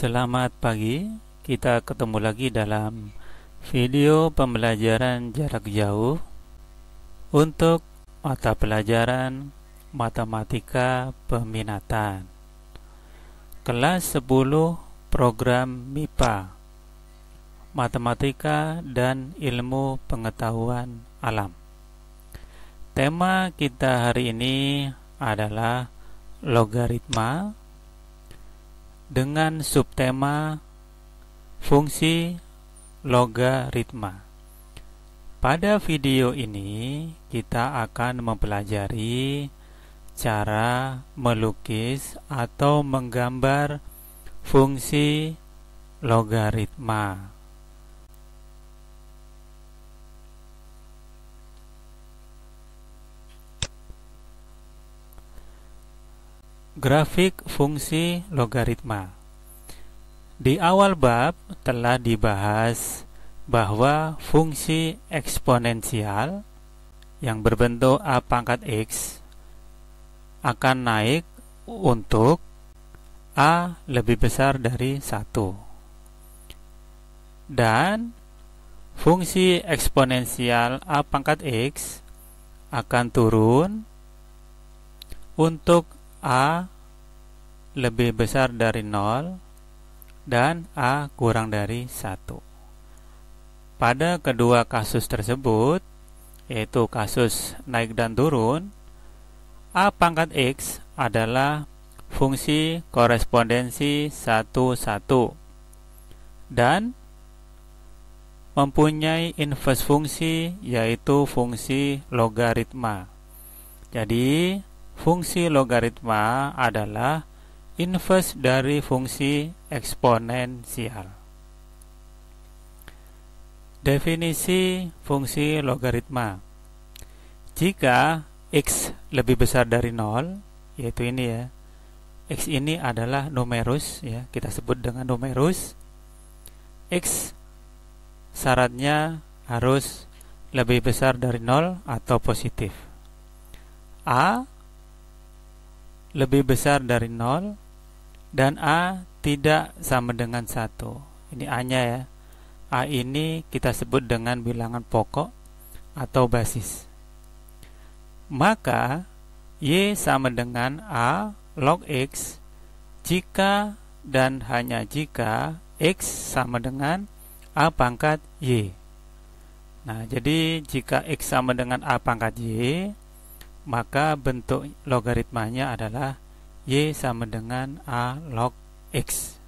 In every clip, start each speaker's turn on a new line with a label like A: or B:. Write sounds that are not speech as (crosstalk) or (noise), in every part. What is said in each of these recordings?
A: Selamat pagi, kita ketemu lagi dalam video pembelajaran jarak jauh untuk mata pelajaran Matematika Peminatan Kelas 10 Program MIPA Matematika dan Ilmu Pengetahuan Alam Tema kita hari ini adalah logaritma dengan subtema fungsi logaritma. Pada video ini kita akan mempelajari cara melukis atau menggambar fungsi logaritma. Grafik fungsi logaritma. Di awal bab telah dibahas bahwa fungsi eksponensial yang berbentuk a pangkat x akan naik untuk a lebih besar dari 1. Dan fungsi eksponensial a pangkat x akan turun untuk A lebih besar dari 0 dan A kurang dari 1. Pada kedua kasus tersebut, yaitu kasus naik dan turun, A pangkat X adalah fungsi korespondensi 1, 1 dan mempunyai inverse fungsi yaitu fungsi logaritma. Jadi, Fungsi logaritma adalah inverse dari fungsi eksponensial. Definisi fungsi logaritma. Jika x lebih besar dari 0, yaitu ini ya. X ini adalah numerus ya, kita sebut dengan numerus. X syaratnya harus lebih besar dari 0 atau positif. A lebih besar dari 0 dan A tidak sama dengan 1. Ini A-nya ya. A ini kita sebut dengan bilangan pokok atau basis. Maka Y sama dengan A log X jika dan hanya jika X sama dengan A pangkat Y. Nah, jadi jika X sama dengan A pangkat Y, maka bentuk logaritmanya adalah Y sama dengan A log X.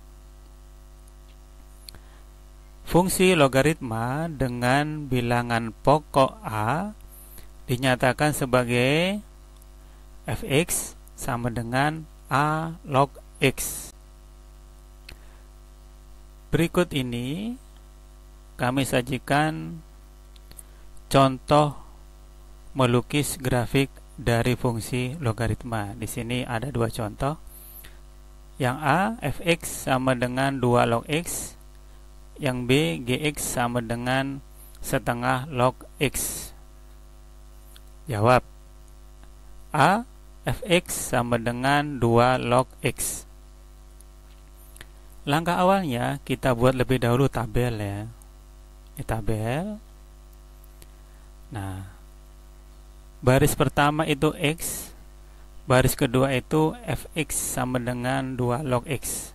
A: Fungsi logaritma dengan bilangan pokok A dinyatakan sebagai fx sama dengan A log X. Berikut ini kami sajikan contoh melukis grafik dari fungsi logaritma. Di sini ada dua contoh. Yang A, fx sama dengan 2 log x. Yang B, gx sama dengan setengah log x. Jawab. A, fx sama dengan 2 log x. Langkah awalnya kita buat lebih dahulu tabel ya. Ini tabel. Nah, baris pertama itu X baris kedua itu fx sama dengan 2 log x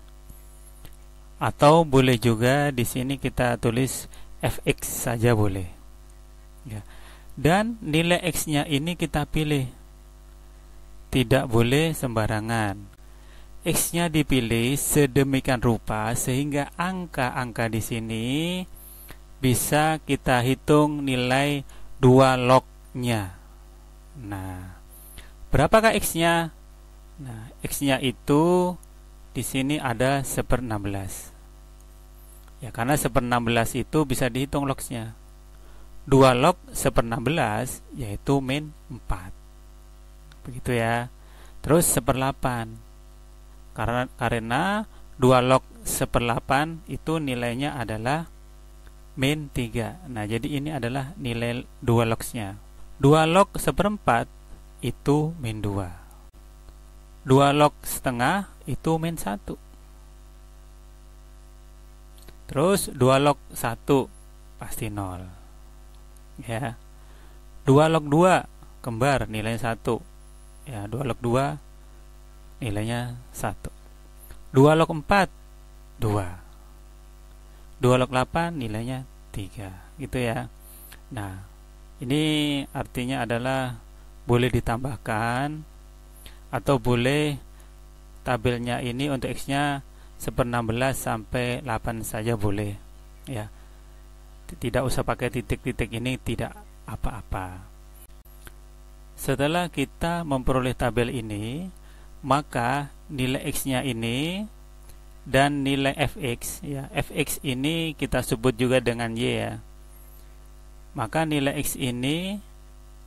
A: atau boleh juga di sini kita tulis fx saja boleh ya. dan nilai x nya ini kita pilih tidak boleh sembarangan x nya dipilih sedemikian rupa sehingga angka-angka di sini bisa kita hitung nilai 2 log nya Nah, berapakah x-nya? Nah, x-nya itu di sini ada 1 16. Ya, karena 1 16 itu bisa dihitung log-nya. 2 log 1 16 yaitu min 4. Begitu ya. Terus 1 8. Karena, karena 2 log 1 8 itu nilainya adalah min 3. Nah, jadi ini adalah nilai 2 log-nya. 2 log seperempat itu min 2. 2 log setengah itu min 1. Terus 2 log 1 pasti 0. Ya. 2 log 2 kembar ya, nilainya 1. Ya, 2 log 2 nilainya 1. 2 log 4 2. 2 log 8 nilainya 3 gitu ya. Nah, ini artinya adalah boleh ditambahkan atau boleh tabelnya ini untuk x-nya 1/16 sampai 8 saja boleh ya. Tidak usah pakai titik-titik ini tidak apa-apa. Setelah kita memperoleh tabel ini, maka nilai x-nya ini dan nilai fx ya. Fx ini kita sebut juga dengan y ya. Maka nilai X ini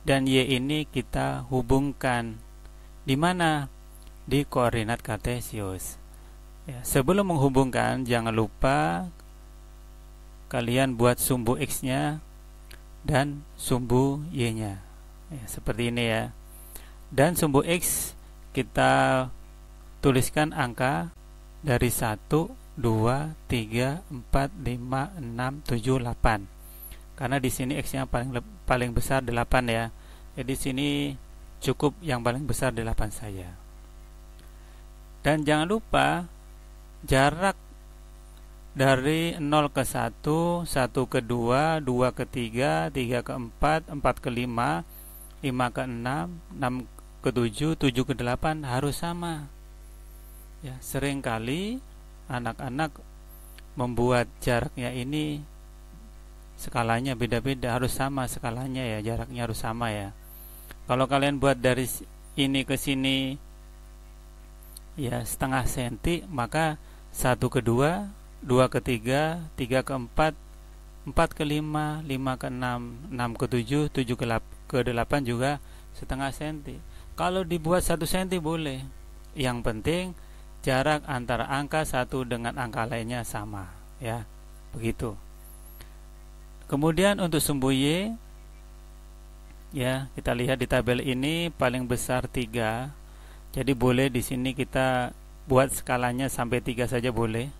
A: dan Y ini kita hubungkan di mana? Di koordinat kartesius. Ya, sebelum menghubungkan, jangan lupa kalian buat sumbu X-nya dan sumbu Y-nya. Ya, seperti ini ya. Dan sumbu X kita tuliskan angka dari 1, 2, 3, 4, 5, 6, 7, 8 karena di sini x yang paling paling besar 8 ya jadi sini cukup yang paling besar 8 saya dan jangan lupa jarak dari 0 ke 1, 1 ke 2, 2 ke 3, 3 ke 4, 4 ke 5, 5 ke 6, 6 ke 7, 7 ke 8 harus sama. Ya, seringkali anak-anak membuat jaraknya ini skalanya beda-beda harus sama skalanya ya jaraknya harus sama ya kalau kalian buat dari ini ke sini ya setengah senti maka satu ke dua dua ke tiga tiga ke empat empat ke lima lima ke enam enam ke tujuh tujuh ke, ke delapan juga setengah senti kalau dibuat satu senti boleh yang penting jarak antara angka satu dengan angka lainnya sama ya begitu Kemudian untuk sumbu Y ya, kita lihat di tabel ini paling besar 3. Jadi boleh di sini kita buat skalanya sampai 3 saja boleh.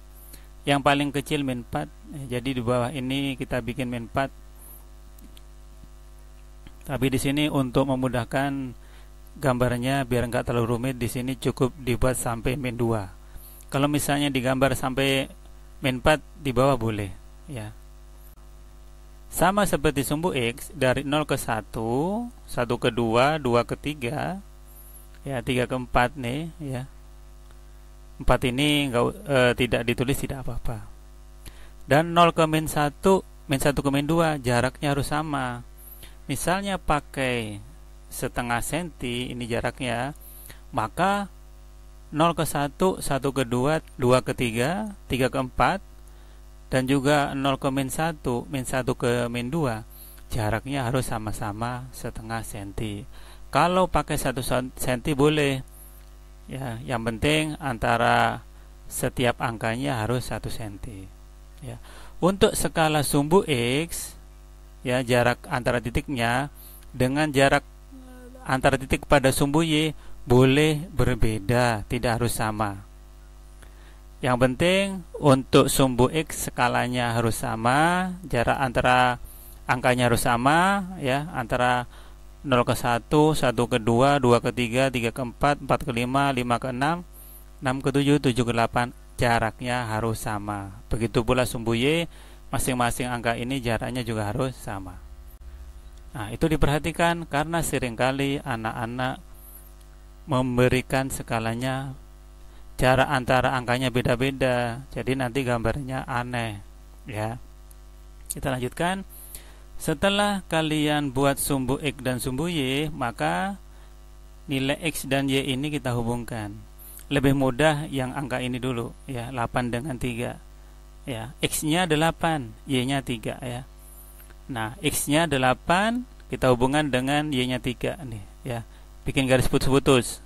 A: Yang paling kecil min 4. Jadi di bawah ini kita bikin min 4. Tapi di sini untuk memudahkan gambarnya biar enggak terlalu rumit di sini cukup dibuat sampai min 2. Kalau misalnya digambar sampai min 4 di bawah boleh ya. Sama seperti sumbu X, dari 0 ke 1, 1 ke 2, 2 ke 3, ya 3 ke 4 nih ya. 4 ini enggak, e, eh, tidak ditulis tidak apa-apa. Dan 0 ke min 1, min 1 ke min 2, jaraknya harus sama. Misalnya pakai setengah senti ini jaraknya maka 0 ke 1, 1 ke 2, 2 ke 3, 3 ke 4 dan juga 0 ke min 1 min 1 ke min 2 jaraknya harus sama-sama setengah senti kalau pakai 1 senti boleh ya yang penting antara setiap angkanya harus 1 senti ya untuk skala sumbu x ya jarak antara titiknya dengan jarak antara titik pada sumbu y boleh berbeda tidak harus sama yang penting untuk sumbu x skalanya harus sama, jarak antara angkanya harus sama ya, antara 0 ke 1, 1 ke 2, 2 ke 3, 3 ke 4, 4 ke 5, 5 ke 6, 6 ke 7, 7 ke 8 jaraknya harus sama. Begitu pula sumbu Y, masing-masing angka ini jaraknya juga harus sama. Nah, itu diperhatikan karena seringkali anak-anak memberikan skalanya jarak antara angkanya beda-beda jadi nanti gambarnya aneh ya kita lanjutkan setelah kalian buat sumbu X dan sumbu Y maka nilai X dan Y ini kita hubungkan lebih mudah yang angka ini dulu ya 8 dengan 3 ya X nya 8 Y nya 3 ya Nah X nya 8 kita hubungan dengan Y nya 3 nih ya bikin garis putus-putus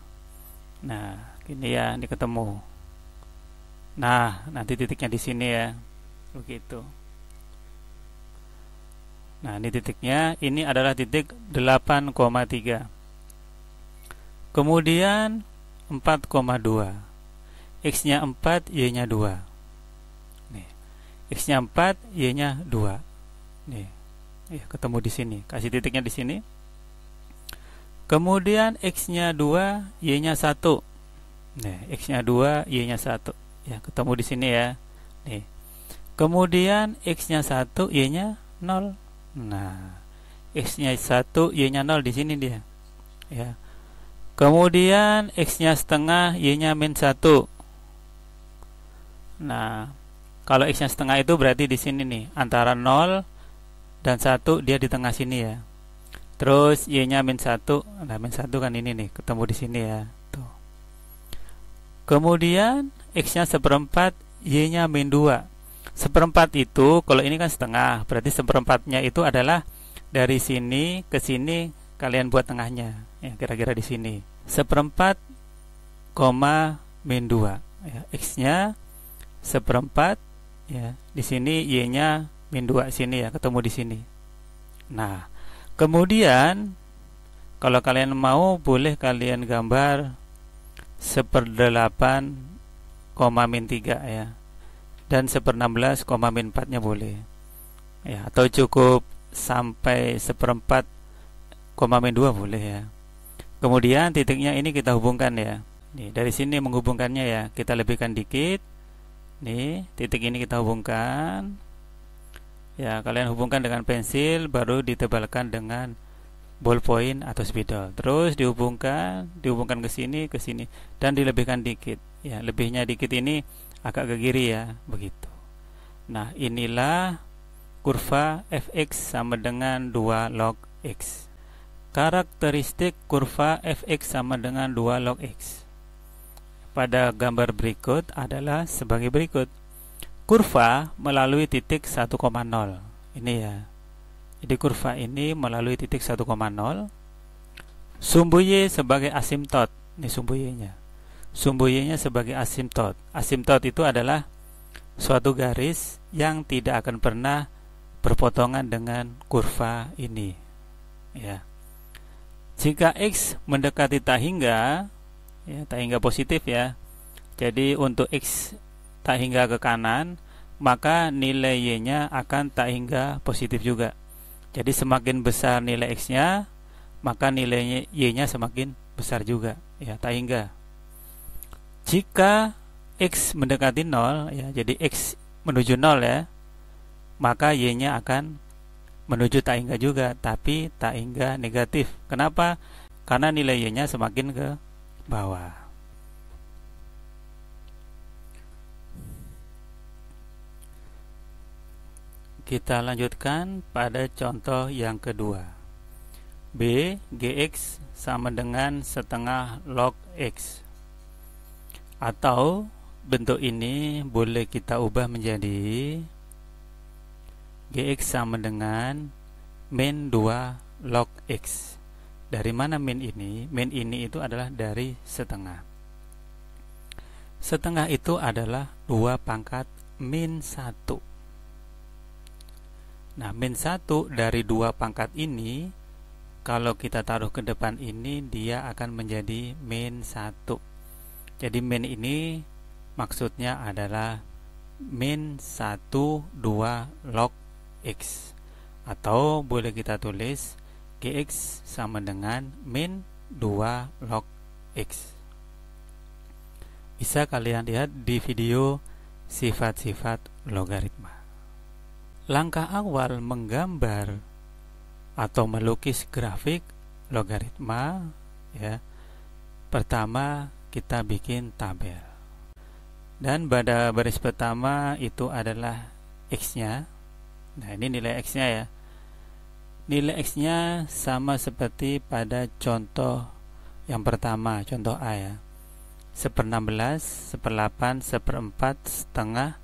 A: nah ini ya, ini ketemu. Nah, nanti titiknya di sini ya. Begitu. Nah, ini titiknya. Ini adalah titik 8,3. Kemudian 4,2. X-nya 4, Y-nya 2 x-nya 4, y-nya 2. Nih. Ya, ketemu di sini. Kasih titiknya di sini. Kemudian x-nya 2, y-nya 1. Nah, x-nya 2, y-nya 1. Ya, ketemu di sini ya. Nih. Kemudian x-nya 1, y-nya 0. Nah, x-nya 1, y-nya 0 di sini dia. Ya. Kemudian x-nya setengah, y-nya 1. Nah, kalau x-nya setengah itu berarti di sini nih, antara 0 dan 1 dia di tengah sini ya. Terus y-nya 1, nah 1 kan ini nih, ketemu di sini ya. Kemudian X-nya seperempat, Y-nya min 2. Seperempat itu, kalau ini kan setengah, berarti seperempatnya itu adalah dari sini ke sini kalian buat tengahnya, ya kira-kira di sini. Seperempat, koma min 2. Ya, X-nya seperempat, ya di sini Y-nya min 2 sini ya, ketemu di sini. Nah, kemudian kalau kalian mau boleh kalian gambar seperdelapan koma min tiga ya dan seper belas koma min empatnya boleh ya atau cukup sampai seperempat koma min dua boleh ya kemudian titiknya ini kita hubungkan ya nih dari sini menghubungkannya ya kita lebihkan dikit nih titik ini kita hubungkan ya kalian hubungkan dengan pensil baru ditebalkan dengan ballpoint atau spidol. Terus dihubungkan, dihubungkan ke sini, ke sini dan dilebihkan dikit. Ya, lebihnya dikit ini agak ke kiri ya, begitu. Nah, inilah kurva fx sama dengan 2 log x. Karakteristik kurva fx sama dengan 2 log x. Pada gambar berikut adalah sebagai berikut. Kurva melalui titik 1,0. Ini ya, di kurva ini melalui titik 1,0 sumbu Y sebagai asimtot ini sumbu Y-nya sumbu Y-nya sebagai asimtot asimtot itu adalah suatu garis yang tidak akan pernah berpotongan dengan kurva ini ya jika X mendekati tak hingga ya, tak hingga positif ya jadi untuk X tak hingga ke kanan maka nilai Y nya akan tak hingga positif juga jadi semakin besar nilai x-nya, maka nilainya y-nya semakin besar juga, ya tak hingga. Jika x mendekati 0 ya, jadi x menuju 0 ya, maka y-nya akan menuju tak hingga juga, tapi tak hingga negatif. Kenapa? Karena nilai y-nya semakin ke bawah. Kita lanjutkan pada contoh yang kedua. B, Gx sama dengan setengah log X. Atau bentuk ini boleh kita ubah menjadi Gx sama dengan min 2 log X. Dari mana min ini? Min ini itu adalah dari setengah. Setengah itu adalah 2 pangkat min 1 Nah, min 1 dari dua pangkat ini kalau kita taruh ke depan ini dia akan menjadi min 1. Jadi min ini maksudnya adalah min 1 2 log x atau boleh kita tulis gx sama dengan min 2 log x. Bisa kalian lihat di video sifat-sifat logaritma. Langkah awal menggambar atau melukis grafik logaritma ya. Pertama kita bikin tabel. Dan pada baris pertama itu adalah x-nya. Nah, ini nilai x-nya ya. Nilai x-nya sama seperti pada contoh yang pertama, contoh A ya. 1/16, 1/8, 1/4, setengah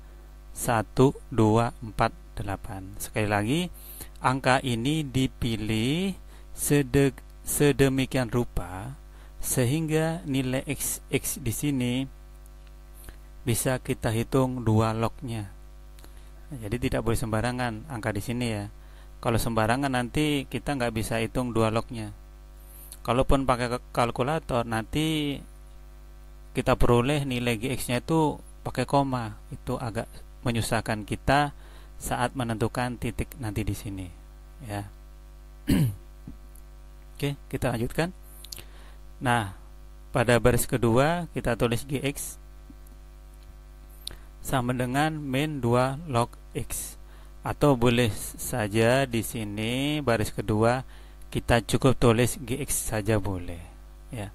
A: 1, 2, 4, 8. Sekali lagi, angka ini dipilih sedemikian rupa sehingga nilai x, x di sini bisa kita hitung dua lognya. Jadi tidak boleh sembarangan angka di sini ya. Kalau sembarangan nanti kita nggak bisa hitung dua lognya. Kalaupun pakai kalkulator nanti kita peroleh nilai gx-nya itu pakai koma. Itu agak menyusahkan kita saat menentukan titik nanti di sini ya (clears throat) oke kita lanjutkan nah pada baris kedua kita tulis gx sama dengan min 2 log x atau boleh saja di sini baris kedua kita cukup tulis gx saja boleh ya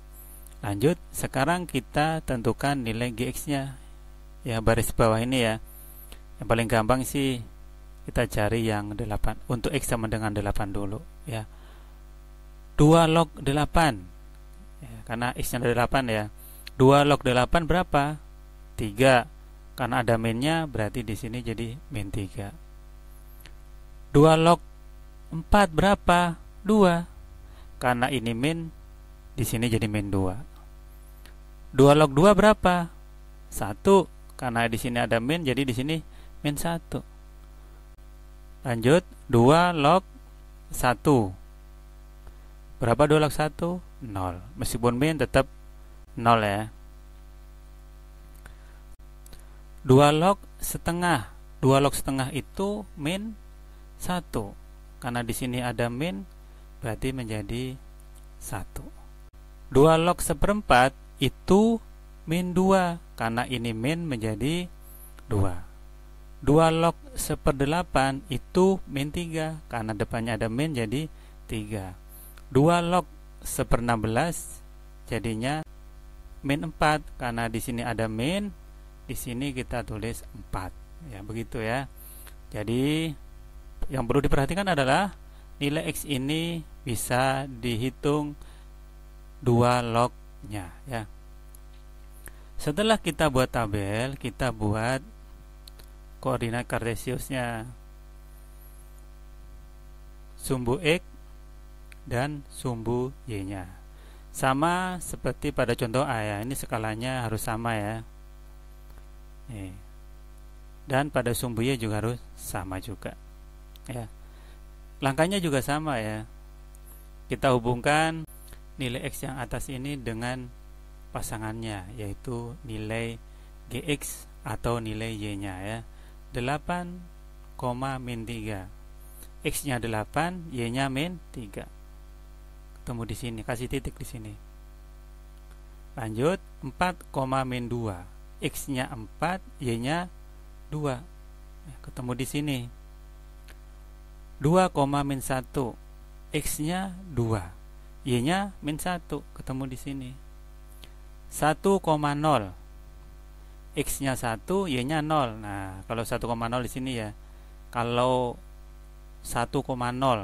A: lanjut sekarang kita tentukan nilai gx nya ya baris bawah ini ya yang paling gampang sih kita cari yang 8 untuk x sama dengan 8 dulu ya 2 log 8 ya, karena x nya 8 ya 2 log 8 berapa? 3 karena ada minnya berarti di sini jadi min 3 2 log 4 berapa? 2 karena ini min di sini jadi min 2 2 log 2 berapa? 1 karena di sini ada min jadi di sini min 1 Lanjut 2 log 1 Berapa 2 log 1? 0 Meskipun min tetap 0 ya 2 log setengah 2 log setengah itu min 1 Karena di sini ada min Berarti menjadi 1 2 log seperempat itu min 2 Karena ini min menjadi 2 2 log 8 itu min 3 karena depannya ada min jadi 3 2 log seperna belas jadinya min 4 karena di sini ada min di sini kita tulis 4 ya begitu ya jadi yang perlu diperhatikan adalah nilai x ini bisa dihitung 2 lognya ya setelah kita buat tabel kita buat koordinat kartesiusnya sumbu X dan sumbu Y-nya sama seperti pada contoh A ya ini skalanya harus sama ya Nih. dan pada sumbu Y juga harus sama juga ya langkahnya juga sama ya kita hubungkan nilai X yang atas ini dengan pasangannya yaitu nilai GX atau nilai Y-nya ya 8, min 3. X-nya 8, Y-nya min 3. Ketemu di sini, kasih titik di sini. Lanjut, 4, min 2. X-nya 4, Y-nya 2. Ya, ketemu di sini. 2, min 1 x-nya 2, y-nya min 1, ketemu di sini. 1,0 x-nya 1, y-nya 0. Nah, kalau 1,0 di sini ya. Kalau 1,0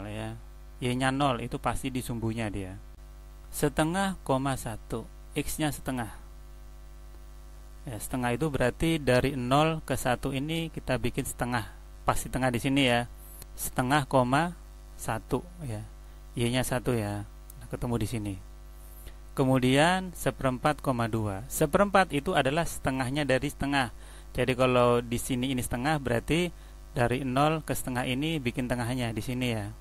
A: ya, y-nya 0 itu pasti di sumbunya dia. Setengah koma 1, x-nya setengah. Ya, setengah itu berarti dari 0 ke 1 ini kita bikin setengah. Pasti tengah di sini ya. Setengah koma 1 ya. Y-nya 1 ya. Nah, ketemu di sini. Kemudian seperempat koma dua. Seperempat itu adalah setengahnya dari setengah. Jadi kalau di sini ini setengah berarti dari nol ke setengah ini bikin tengahnya di sini ya.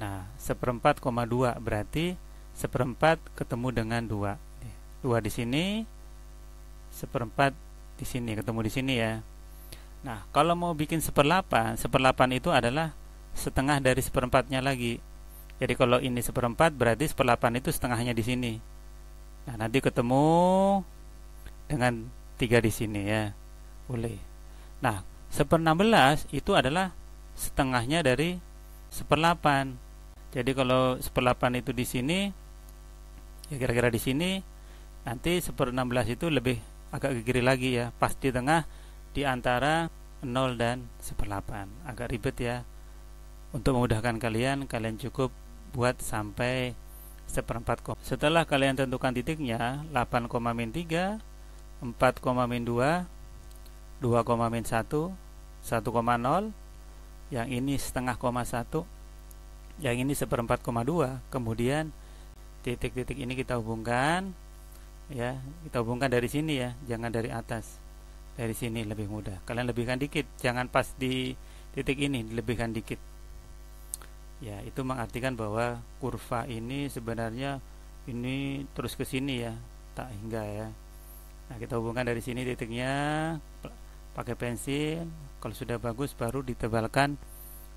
A: Nah, seperempat koma dua berarti seperempat ketemu dengan dua. Dua di sini, seperempat di sini ketemu di sini ya. Nah, kalau mau bikin seperlapan seperlapan itu adalah setengah dari seperempatnya lagi. Jadi kalau ini seperempat berarti seperdelapan itu setengahnya di sini. Nah, nanti ketemu dengan tiga di sini ya. Boleh. Nah, seper enam belas itu adalah setengahnya dari seperdelapan Jadi kalau seperdelapan itu di sini ya kira-kira di sini nanti seper enam belas itu lebih agak ke kiri lagi ya, pas di tengah di antara 0 dan seperdelapan Agak ribet ya. Untuk memudahkan kalian, kalian cukup buat sampai seperempat koma. Setelah kalian tentukan titiknya, 8, min 3, 4, min 2, 2, min 1, 1, 0, yang ini setengah koma 1, yang ini seperempat koma 2, kemudian titik-titik ini kita hubungkan, ya kita hubungkan dari sini ya, jangan dari atas, dari sini lebih mudah. Kalian lebihkan dikit, jangan pas di titik ini, lebihkan dikit ya itu mengartikan bahwa kurva ini sebenarnya ini terus ke sini ya tak hingga ya nah kita hubungkan dari sini titiknya pakai pensil kalau sudah bagus baru ditebalkan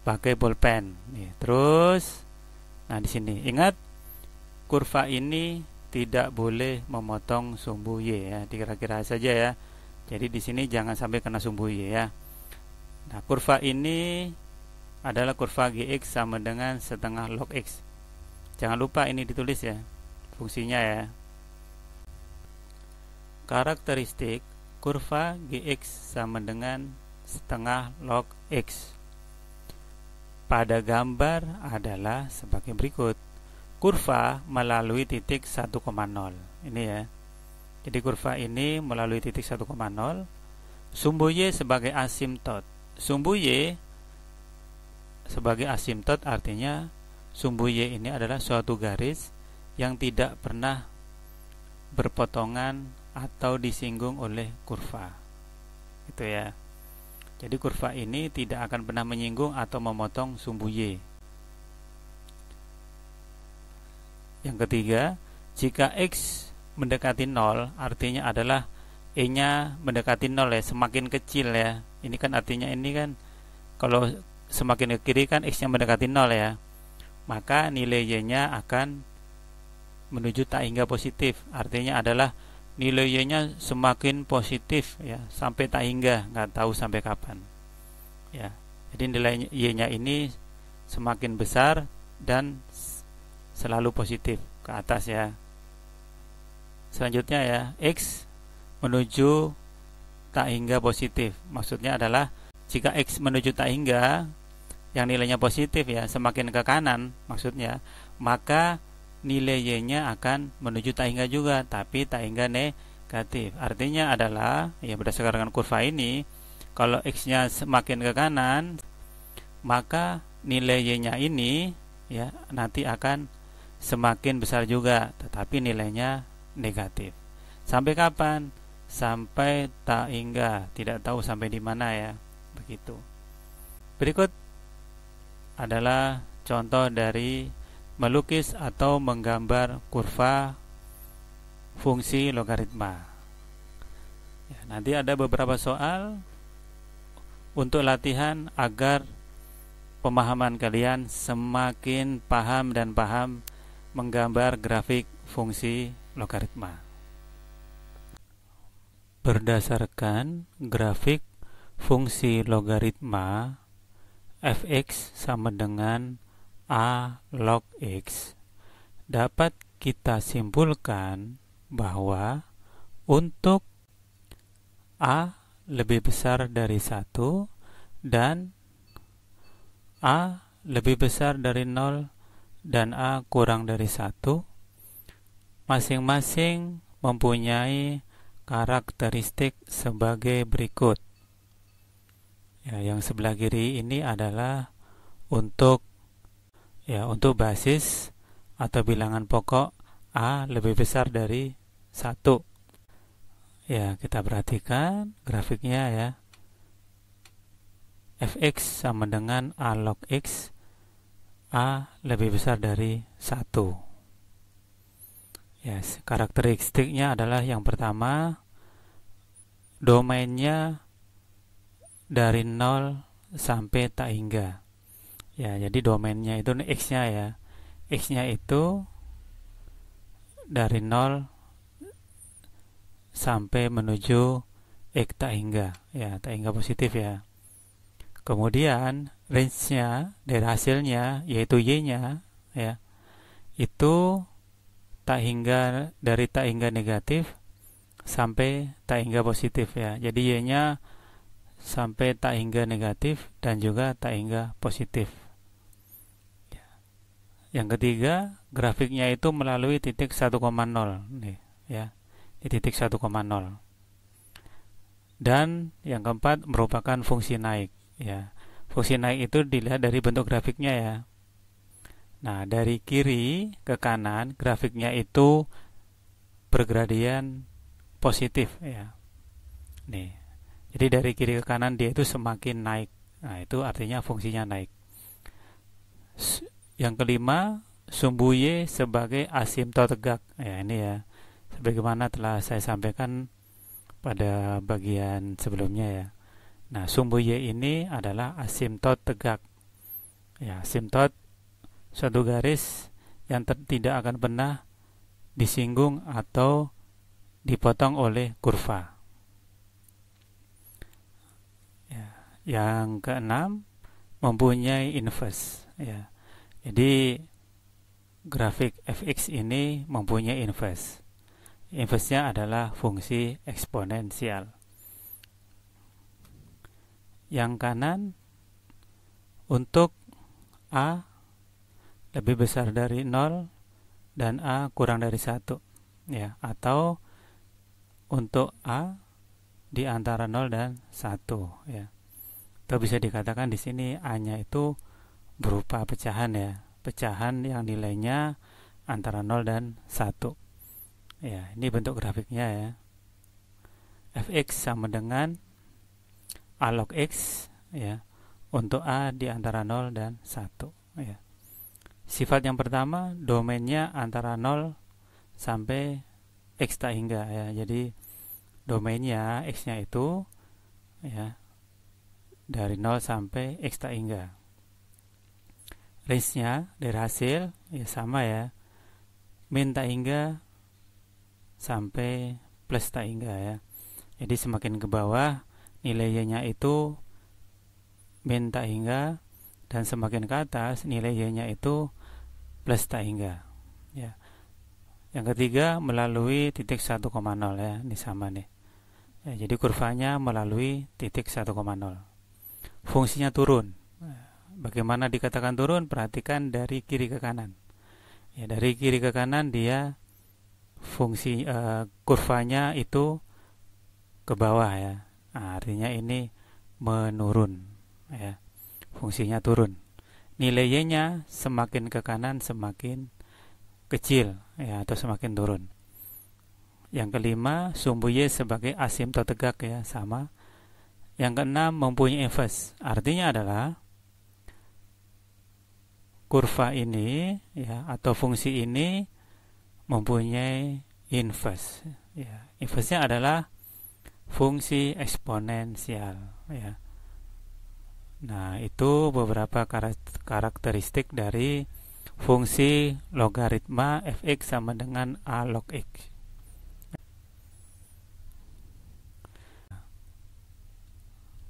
A: pakai bolpen nih terus nah di sini ingat kurva ini tidak boleh memotong sumbu y ya dikira-kira saja ya jadi di sini jangan sampai kena sumbu y ya nah kurva ini adalah kurva gx sama dengan setengah log x jangan lupa ini ditulis ya fungsinya ya karakteristik kurva gx sama dengan setengah log x pada gambar adalah sebagai berikut kurva melalui titik 1,0 ini ya jadi kurva ini melalui titik 1,0 sumbu y sebagai asimtot sumbu y sebagai asimtot artinya sumbu Y ini adalah suatu garis yang tidak pernah berpotongan atau disinggung oleh kurva. Itu ya. Jadi kurva ini tidak akan pernah menyinggung atau memotong sumbu Y. Yang ketiga, jika X mendekati 0, artinya adalah E-nya mendekati 0 ya, semakin kecil ya. Ini kan artinya ini kan kalau semakin ke kiri kan x-nya mendekati nol ya. Maka nilai y-nya akan menuju tak hingga positif. Artinya adalah nilai y-nya semakin positif ya sampai tak hingga nggak tahu sampai kapan. Ya. Jadi nilai y-nya ini semakin besar dan selalu positif ke atas ya. Selanjutnya ya, x menuju tak hingga positif. Maksudnya adalah jika x menuju tak hingga yang nilainya positif ya semakin ke kanan maksudnya maka nilai y-nya akan menuju tak hingga juga tapi tak hingga negatif artinya adalah ya berdasarkan dengan kurva ini kalau x-nya semakin ke kanan maka nilai y-nya ini ya nanti akan semakin besar juga tetapi nilainya negatif sampai kapan sampai tak hingga tidak tahu sampai di mana ya begitu berikut adalah contoh dari melukis atau menggambar kurva fungsi logaritma. Ya, nanti ada beberapa soal untuk latihan agar pemahaman kalian semakin paham dan paham menggambar grafik fungsi logaritma. Berdasarkan grafik fungsi logaritma, fx sama dengan a log x dapat kita simpulkan bahwa untuk a lebih besar dari 1 dan a lebih besar dari 0 dan a kurang dari 1 masing-masing mempunyai karakteristik sebagai berikut ya, yang sebelah kiri ini adalah untuk ya untuk basis atau bilangan pokok A lebih besar dari satu ya kita perhatikan grafiknya ya fx sama dengan A log x A lebih besar dari satu yes ya, karakteristiknya adalah yang pertama domainnya dari 0 sampai tak hingga ya jadi domainnya itu x nya ya x nya itu dari 0 sampai menuju x tak hingga ya tak hingga positif ya kemudian range nya dari hasilnya yaitu y nya ya itu tak hingga dari tak hingga negatif sampai tak hingga positif ya jadi y nya sampai tak hingga negatif dan juga tak hingga positif. Ya. Yang ketiga, grafiknya itu melalui titik 1,0 nih, ya. Di titik 1,0. Dan yang keempat merupakan fungsi naik, ya. Fungsi naik itu dilihat dari bentuk grafiknya ya. Nah, dari kiri ke kanan grafiknya itu bergradian positif ya. Nih, jadi dari kiri ke kanan dia itu semakin naik. Nah, itu artinya fungsinya naik. Yang kelima, sumbu Y sebagai asimto tegak. Ya, ini ya. Sebagaimana telah saya sampaikan pada bagian sebelumnya ya. Nah, sumbu Y ini adalah asimtot tegak. Ya, asimtot suatu garis yang tidak akan pernah disinggung atau dipotong oleh kurva. Yang keenam, mempunyai inverse. Ya. Jadi grafik fx ini mempunyai inverse. Inverse-nya adalah fungsi eksponensial. Yang kanan untuk a lebih besar dari 0 dan a kurang dari 1 ya atau untuk a di antara 0 dan 1 ya atau bisa dikatakan di sini A-nya itu berupa pecahan ya, pecahan yang nilainya antara 0 dan 1.
B: Ya, ini bentuk
A: grafiknya ya. Fx sama dengan A log x ya untuk A di antara 0 dan 1 ya. Sifat yang pertama domainnya antara 0 sampai x tak hingga ya. Jadi domainnya x-nya itu ya dari 0 sampai X tak hingga range-nya dari hasil ya sama ya min tak hingga sampai plus tak hingga ya jadi semakin ke bawah nilainya itu min tak hingga dan semakin ke atas nilainya itu plus tak hingga ya yang ketiga melalui titik 1,0 ya ini sama nih ya, jadi kurvanya melalui titik 1,0 fungsinya turun. Bagaimana dikatakan turun? Perhatikan dari kiri ke kanan. Ya, dari kiri ke kanan dia fungsi uh, kurvanya itu ke bawah ya. Nah, artinya ini menurun ya. Fungsinya turun. Nilai Y-nya semakin ke kanan semakin kecil ya atau semakin turun. Yang kelima, sumbu Y sebagai asimtot tegak ya, sama yang keenam, mempunyai inverse. Artinya adalah kurva ini ya atau fungsi ini mempunyai inverse. Ya, inverse-nya adalah fungsi eksponensial ya. Nah, itu beberapa karakteristik dari fungsi logaritma fx sama dengan a log x.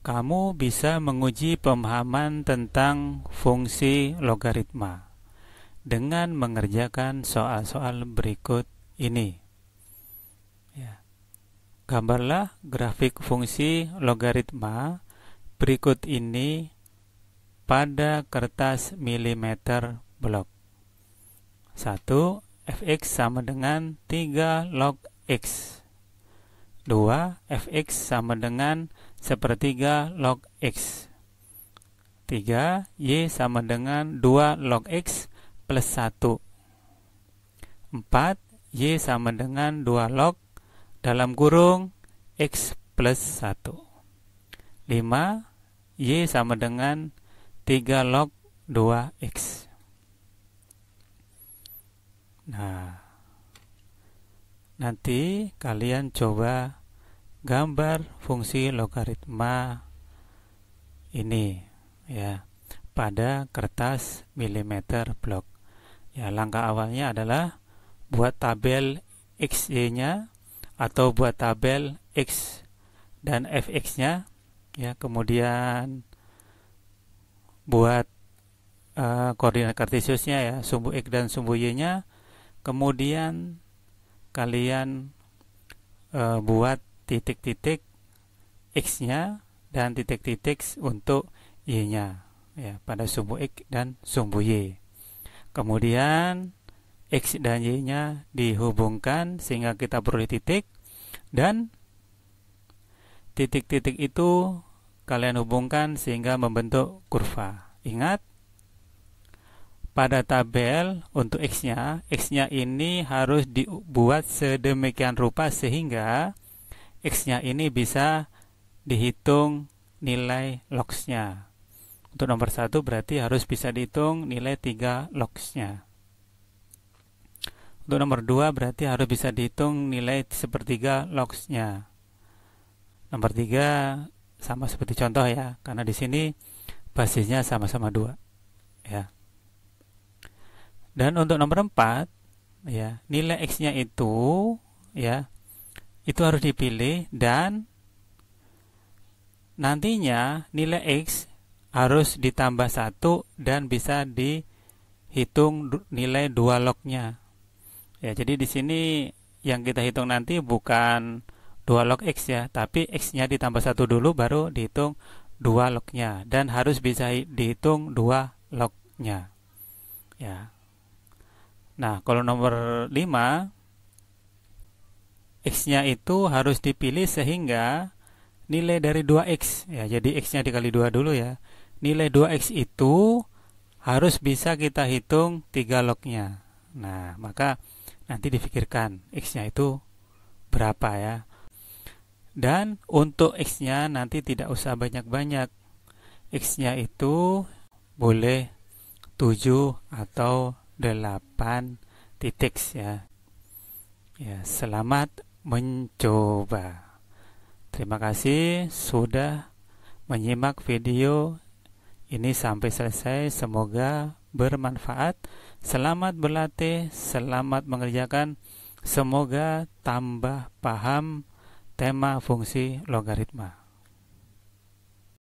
A: kamu bisa menguji pemahaman tentang fungsi logaritma dengan mengerjakan soal-soal berikut ini. Ya. Gambarlah grafik fungsi logaritma berikut ini pada kertas milimeter blok. 1. fx sama dengan 3 log x. 2. fx sama dengan sepertiga log X. 3. Y sama dengan 2 log X plus 1. 4. Y sama dengan 2 log dalam kurung X plus 1. 5. Y sama dengan 3 log 2X. Nah, nanti kalian coba gambar fungsi logaritma ini ya pada kertas milimeter blok. Ya, langkah awalnya adalah buat tabel x y nya atau buat tabel X dan FX-nya ya, kemudian buat uh, koordinat kartesiusnya ya, sumbu X dan sumbu Y-nya. Kemudian kalian uh, buat titik-titik x-nya dan titik-titik untuk y-nya ya pada sumbu x dan sumbu y. Kemudian x dan y-nya dihubungkan sehingga kita peroleh titik dan titik-titik itu kalian hubungkan sehingga membentuk kurva. Ingat pada tabel untuk x-nya, x-nya ini harus dibuat sedemikian rupa sehingga x-nya ini bisa dihitung nilai logs-nya. Untuk nomor satu berarti harus bisa dihitung nilai 3 logs-nya. Untuk nomor 2 berarti harus bisa dihitung nilai sepertiga logs-nya. Nomor 3 sama seperti contoh ya, karena di sini basisnya sama-sama 2. Ya. Dan untuk nomor 4 ya, nilai x-nya itu ya itu harus dipilih dan nantinya nilai X harus ditambah satu dan bisa dihitung nilai dua lognya. Ya, jadi di sini yang kita hitung nanti bukan dua log x ya, tapi x-nya ditambah satu dulu baru dihitung dua lognya dan harus bisa dihitung dua lognya. Ya. Nah, kalau nomor 5 x-nya itu harus dipilih sehingga nilai dari 2x ya jadi x-nya dikali 2 dulu ya nilai 2x itu harus bisa kita hitung 3 lognya nah maka nanti difikirkan x-nya itu berapa ya dan untuk x-nya nanti tidak usah banyak-banyak x-nya itu boleh 7 atau 8 titik ya. Ya, selamat mencoba. Terima kasih sudah menyimak video ini sampai selesai. Semoga bermanfaat. Selamat berlatih, selamat mengerjakan. Semoga tambah paham tema fungsi logaritma.